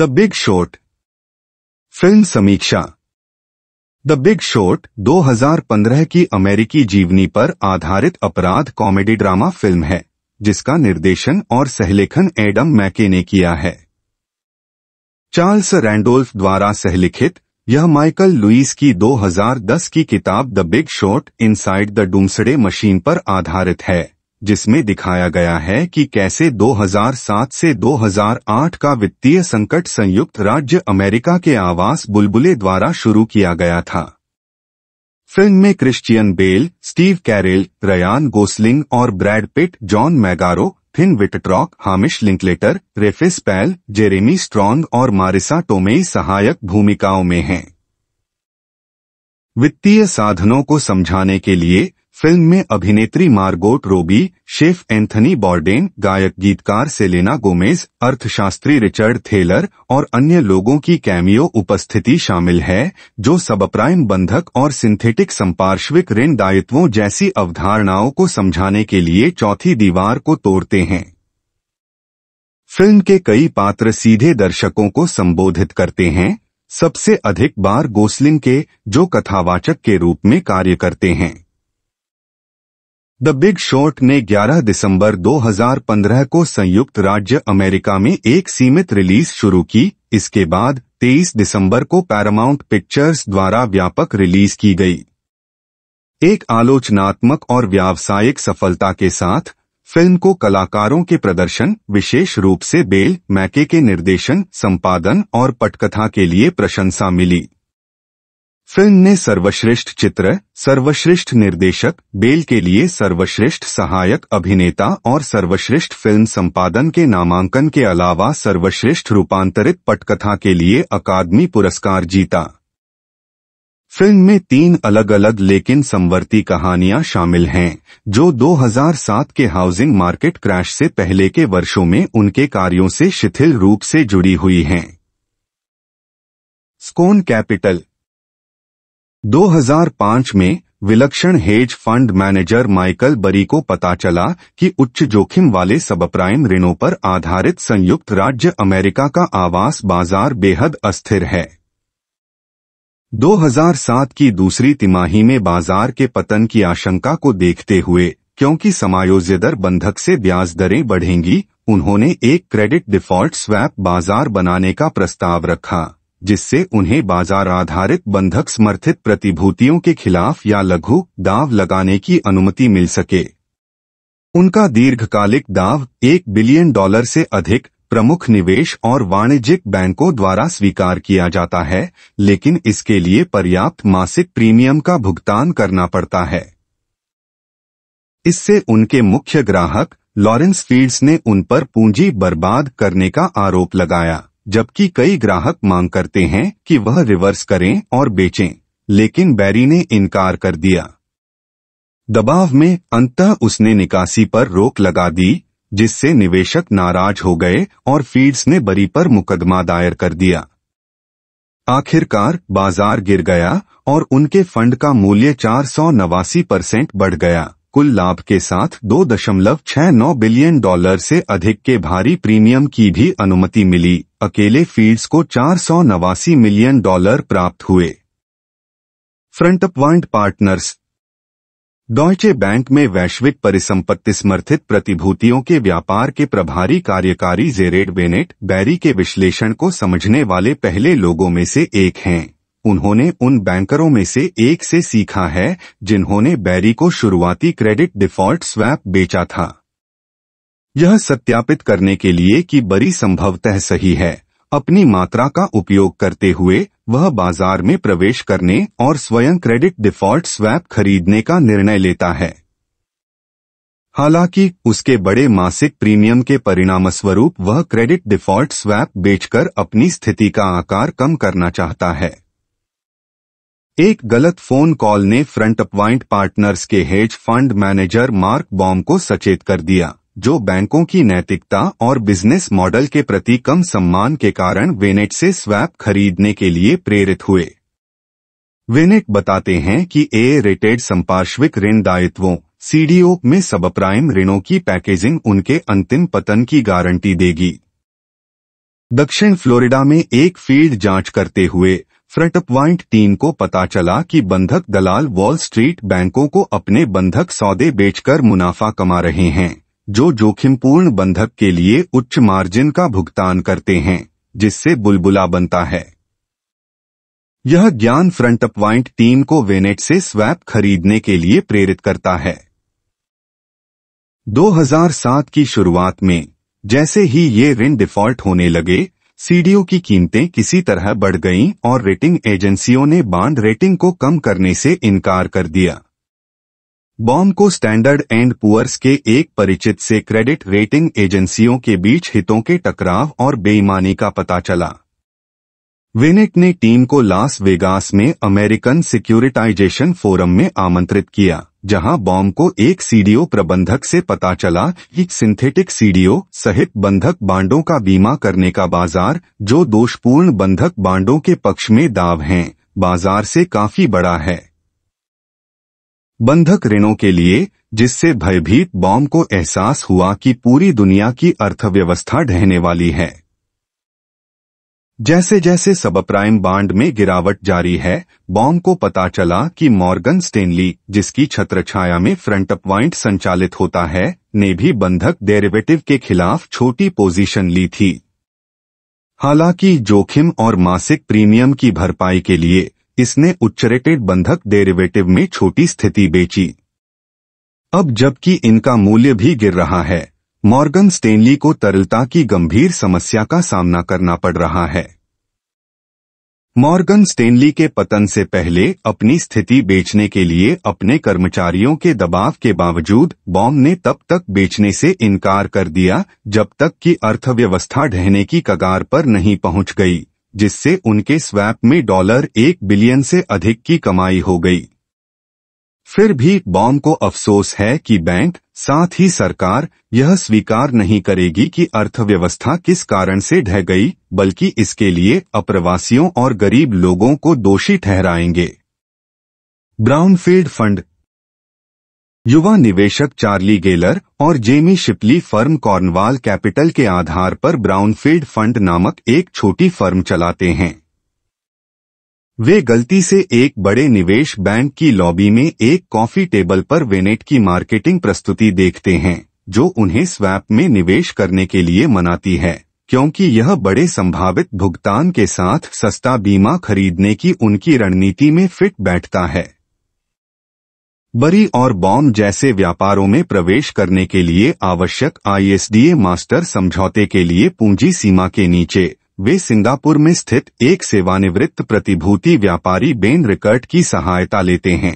the big shot film समीक्षा the big shot 2015 की अमेरिकी जीवनी पर आधारित अपराध कॉमेडी ड्रामा फिल्म है जिसका निर्देशन और सहलेखन एडम मैके ने किया है चार्ल्स रैंडोल्फ द्वारा सहलिखित यह माइकल लुईस की 2010 की किताब the big shot inside the doomsday machine पर आधारित है जिसमें दिखाया गया है कि कैसे 2007 से 2008 का वित्तीय संकट संयुक्त राज्य अमेरिका के आवास बुलबुले द्वारा शुरू किया गया था फिल्म में Christian Bale Steve Carell Ryan Gosling और Brad Pitt John Magaro Finn Wittrock Hamish Linklater Rafe Spall Jeremy Strong और मारिसा टोमेई सहायक भूमिकाओं में हैं वित्तीय साधनों को समझाने के लिए फिल्म में अभिनेत्री Margot Robbie chef Anthony Bourdain गायक गीतकार सेलेना गोमेज अर्थशास्त्री रिचर्ड थेलर और अन्य लोगों की कैमियो उपस्थिति शामिल है जो सबप्राइम बंधक और सिंथेटिक संपार्श्विक ऋण दायित्वों जैसी अवधारणाओं को समझाने के लिए चौथी दीवार को तोड़ते हैं फिल्म के कई पात्र सीधे दर्शकों को संबोधित करते हैं सबसे अधिक बार गोसलिन के जो कथावाचक के रूप में कार्य करते हैं द बिग शॉर्ट ने 11 दिसंबर 2015 को संयुक्त राज्य अमेरिका में एक सीमित रिलीज शुरू की इसके बाद 23 दिसंबर को पैरामाउंट पिक्चर्स द्वारा व्यापक रिलीज की गई एक आलोचनात्मक और व्यावसायिक सफलता के साथ फिल्म को कलाकारों के प्रदर्शन विशेष रूप से बेल मैके के निर्देशन संपादन और पटकथा के लिए प्रशंसा मिली फिल्म ने सर्वश्रेष्ठ चित्र सर्वश्रेष्ठ निर्देशक बेल के लिए सर्वश्रेष्ठ सहायक अभिनेता और सर्वश्रेष्ठ फिल्म संपादन के नामांकन के अलावा सर्वश्रेष्ठ रूपांतरित पटकथा के लिए अकादमी पुरस्कार जीता फिल्म में तीन अलग अलग लेकिन संवर्ती कहानियां शामिल हैं जो 2007 के हाउसिंग मार्केट क्रैश से पहले के वर्षों में उनके कार्यों से शिथिल रूप से जुड़ी हुई हैं स्कोन कैपिटल 2005 में विलक्षण हेज फंड मैनेजर माइकल बरी को पता चला कि उच्च जोखिम वाले सबप्राइम ऋणों पर आधारित संयुक्त राज्य अमेरिका का आवास बाजार बेहद अस्थिर है 2007 की दूसरी तिमाही में बाजार के पतन की आशंका को देखते हुए क्योंकि समायोज्य दर बंधक से ब्याज दरें बढ़ेंगी उन्होंने एक क्रेडिट डिफॉल्ट स्वैप बाजार बनाने का प्रस्ताव रखा जिससे उन्हें बाजार आधारित बंधक समर्थित प्रतिभूतियों के खिलाफ या लघु दाव लगाने की अनुमति मिल सके उनका दीर्घकालिक दाव एक बिलियन डॉलर से अधिक प्रमुख निवेश और वाणिज्यिक बैंकों द्वारा स्वीकार किया जाता है लेकिन इसके लिए पर्याप्त मासिक प्रीमियम का भुगतान करना पड़ता है इससे उनके मुख्य ग्राहक लॉरेंस फील्ड्स ने उन पर पूंजी बर्बाद करने का आरोप लगाया जबकि कई ग्राहक मांग करते हैं कि वह रिवर्स करें और बेचें लेकिन बैरी ने इनकार कर दिया दबाव में अंततः उसने निकासी पर रोक लगा दी जिससे निवेशक नाराज हो गए और फीड्स ने बरी पर मुकदमा दायर कर दिया आखिरकार बाजार गिर गया और उनके फंड का मूल्य चार परसेंट बढ़ गया कुल लाभ के साथ दो दशमलव छह नौ बिलियन डॉलर से अधिक के भारी प्रीमियम की भी अनुमति मिली अकेले फील्ड्स को चार सौ नवासी मिलियन डॉलर प्राप्त हुए Front Point Partners Deutsche Bank में वैश्विक परिसंपत्ति समर्थित प्रतिभूतियों के व्यापार के प्रभारी कार्यकारी जेरेड बेनेट बैरी के विश्लेषण को समझने वाले पहले लोगों में से एक हैं उन्होंने उन बैंकरों में से एक से सीखा है जिन्होंने बैरी को शुरुआती क्रेडिट डिफॉल्ट स्वैप बेचा था यह सत्यापित करने के लिए कि बरी संभवतः सही है अपनी मात्रा का उपयोग करते हुए वह बाजार में प्रवेश करने और स्वयं क्रेडिट डिफॉल्ट स्वैप खरीदने का निर्णय लेता है हालांकि उसके बड़े मासिक प्रीमियम के परिणामस्वरूप वह क्रेडिट डिफॉल्ट स्वैप बेचकर अपनी स्थिति का आकार कम करना चाहता है एक गलत फोन कॉल ने फ्रंट अपॉइंट पार्टनर्स के hedge fund manager Mark Baum को सचेत कर दिया जो बैंकों की नैतिकता और बिजनेस मॉडल के प्रति कम सम्मान के कारण वेनेट से स्वैप खरीदने के लिए प्रेरित हुए वेनेट बताते हैं कि ए रेटेड संपार्श्विक ऋण दायित्वों सीडीओ में सबप्राइम ऋणों की पैकेजिंग उनके अंतिम पतन की गारंटी देगी दक्षिण फ्लोरिडा में एक फील्ड जांच करते हुए फ्रंट पॉइंट टीम को पता चला कि बंधक दलाल वॉल स्ट्रीट बैंकों को अपने बंधक सौदे बेचकर मुनाफा कमा रहे हैं जो जोखिमपूर्ण बंधक के लिए उच्च मार्जिन का भुगतान करते हैं जिससे बुलबुला बनता है यह ज्ञान फ्रंट टीम को वेनेट से स्वैप खरीदने के लिए प्रेरित करता है 2007 की शुरुआत में जैसे ही ये ऋण डिफॉल्ट होने लगे सीडीओ की कीमतें किसी तरह बढ़ गईं और रेटिंग एजेंसियों ने बांड रेटिंग को कम करने से इनकार कर दिया बॉम को स्टैंडर्ड एंड पुअर्स के एक परिचित से क्रेडिट रेटिंग एजेंसियों के बीच हितों के टकराव और बेईमानी का पता चला वेनेट ने टीम को लास वेगास में अमेरिकन सिक्योरिटाइजेशन फोरम में आमंत्रित किया जहां बॉम्ब को एक सीडीओ प्रबंधक से पता चला कि सिंथेटिक सीडीओ सहित बंधक बांडों का बीमा करने का बाजार जो दोषपूर्ण बंधक बांडों के पक्ष में दाव हैं, बाजार से काफी बड़ा है बंधक ऋणों के लिए जिससे भयभीत बॉम्ब को एहसास हुआ कि पूरी दुनिया की अर्थव्यवस्था ढहने वाली है जैसे जैसे प्राइम बांड में गिरावट जारी है बॉम को पता चला कि मॉर्गन स्टेनली जिसकी छत्रछाया में फ्रंट अपॉइंट संचालित होता है ने भी बंधक डेरिवेटिव के खिलाफ छोटी पोजीशन ली थी हालांकि जोखिम और मासिक प्रीमियम की भरपाई के लिए इसने उच्चरेटेड बंधक डेरिवेटिव में छोटी स्थिति बेची अब जबकि इनका मूल्य भी गिर रहा है मॉर्गन स्टेनली को तरलता की गंभीर समस्या का सामना करना पड़ रहा है मॉर्गन स्टेनली के पतन से पहले अपनी स्थिति बेचने के लिए अपने कर्मचारियों के दबाव के बावजूद बॉम ने तब तक बेचने से इनकार कर दिया जब तक कि अर्थव्यवस्था ढहने की कगार पर नहीं पहुंच गई जिससे उनके स्वैप में डॉलर एक बिलियन से अधिक की कमाई हो गई फिर भी बॉम को अफसोस है कि बैंक साथ ही सरकार यह स्वीकार नहीं करेगी कि अर्थव्यवस्था किस कारण से ढह गई बल्कि इसके लिए अप्रवासियों और गरीब लोगों को दोषी ठहराएंगे ब्राउनफील्ड फंड युवा निवेशक चार्ली गेलर और Jamie Shipley firm Cornwall Capital के आधार पर ब्राउनफील्ड फंड नामक एक छोटी फर्म चलाते हैं वे गलती से एक बड़े निवेश बैंक की लॉबी में एक कॉफी टेबल पर वेनेट की मार्केटिंग प्रस्तुति देखते हैं जो उन्हें स्वैप में निवेश करने के लिए मनाती है क्योंकि यह बड़े संभावित भुगतान के साथ सस्ता बीमा खरीदने की उनकी रणनीति में फिट बैठता है बरी और बॉम जैसे व्यापारों में प्रवेश करने के लिए आवश्यक आईएसडीए मास्टर समझौते के लिए पूंजी सीमा के नीचे वे सिंगापुर में स्थित एक सेवानिवृत्त प्रतिभूति व्यापारी बेन रिकर्ट की सहायता लेते हैं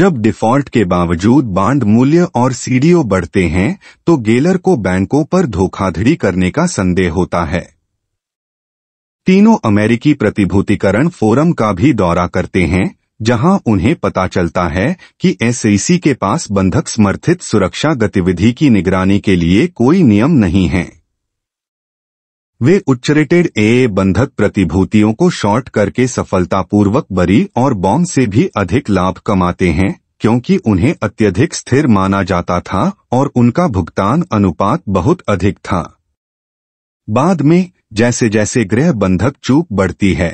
जब डिफॉल्ट के बावजूद बांड मूल्य और सीडीओ बढ़ते हैं तो गेलर को बैंकों पर धोखाधड़ी करने का संदेह होता है तीनों अमेरिकी प्रतिभूतिकरण फोरम का भी दौरा करते हैं जहां उन्हें पता चलता है कि एसईसी के पास बंधक समर्थित सुरक्षा गतिविधि की निगरानी के लिए कोई नियम नहीं है वे उच्च रेटेड ए बंधक प्रतिभूतियों को शॉर्ट करके सफलतापूर्वक बरी और बॉन्ड से भी अधिक लाभ कमाते हैं क्योंकि उन्हें अत्यधिक स्थिर माना जाता था और उनका भुगतान अनुपात बहुत अधिक था बाद में जैसे जैसे गृह बंधक चूक बढ़ती है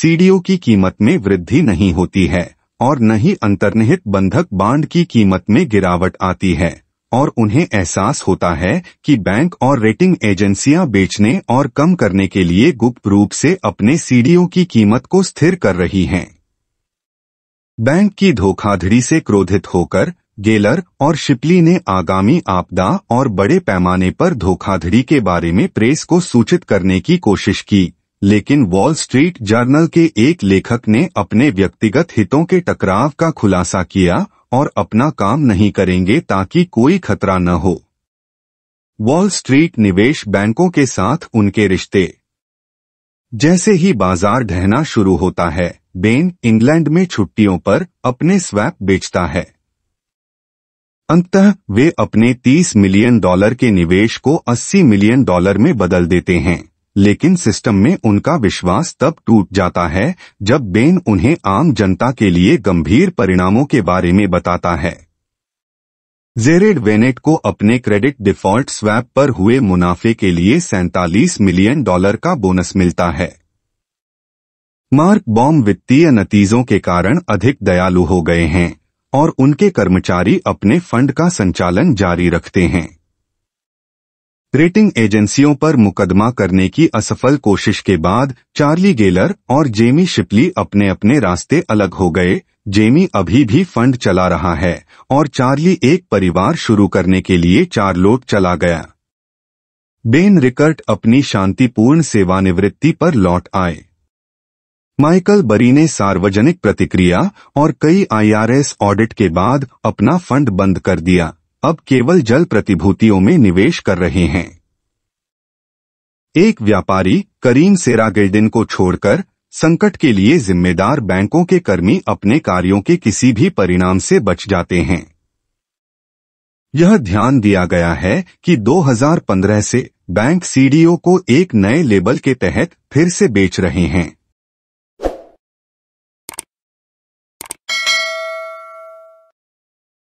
सीडीओ की कीमत में वृद्धि नहीं होती है और न ही अंतर्निहित बंधक बांड की कीमत में गिरावट आती है और उन्हें एहसास होता है कि बैंक और रेटिंग एजेंसियां बेचने और कम करने के लिए गुप्त रूप से अपने सीडीओ की कीमत को स्थिर कर रही हैं बैंक की धोखाधड़ी से क्रोधित होकर गेलर और शिपली ने आगामी आपदा और बड़े पैमाने पर धोखाधड़ी के बारे में प्रेस को सूचित करने की कोशिश की लेकिन वॉल स्ट्रीट जर्नल के एक लेखक ने अपने व्यक्तिगत हितों के टकराव का खुलासा किया और अपना काम नहीं करेंगे ताकि कोई खतरा न हो वॉल स्ट्रीट निवेश बैंकों के साथ उनके रिश्ते जैसे ही बाजार ढहना शुरू होता है बेन इंग्लैंड में छुट्टियों पर अपने स्वैप बेचता है अंततः वे अपने 30 मिलियन डॉलर के निवेश को 80 मिलियन डॉलर में बदल देते हैं लेकिन सिस्टम में उनका विश्वास तब टूट जाता है जब बेन उन्हें आम जनता के लिए गंभीर परिणामों के बारे में बताता है जेरेड वेनेट को अपने क्रेडिट डिफॉल्ट स्वैप पर हुए मुनाफे के लिए सैतालीस मिलियन डॉलर का बोनस मिलता है मार्क बॉम वित्तीय नतीजों के कारण अधिक दयालु हो गए हैं और उनके कर्मचारी अपने फंड का संचालन जारी रखते हैं रेटिंग एजेंसियों पर मुकदमा करने की असफल कोशिश के बाद चार्ली गेलर और जेमी शिपली अपने अपने रास्ते अलग हो गए जेमी अभी भी फंड चला रहा है और चार्ली एक परिवार शुरू करने के लिए चार लोट चला गया बेन रिकर्ट अपनी शांतिपूर्ण सेवानिवृत्ति पर लौट आए माइकल बरी ने सार्वजनिक प्रतिक्रिया और कई आईआरएस ऑडिट के बाद अपना फंड बंद कर दिया अब केवल जल प्रतिभूतियों में निवेश कर रहे हैं एक व्यापारी करीम सेरागिल्डिन को छोड़कर संकट के लिए जिम्मेदार बैंकों के कर्मी अपने कार्यों के किसी भी परिणाम से बच जाते हैं यह ध्यान दिया गया है कि 2015 से बैंक सीडीओ को एक नए लेबल के तहत फिर से बेच रहे हैं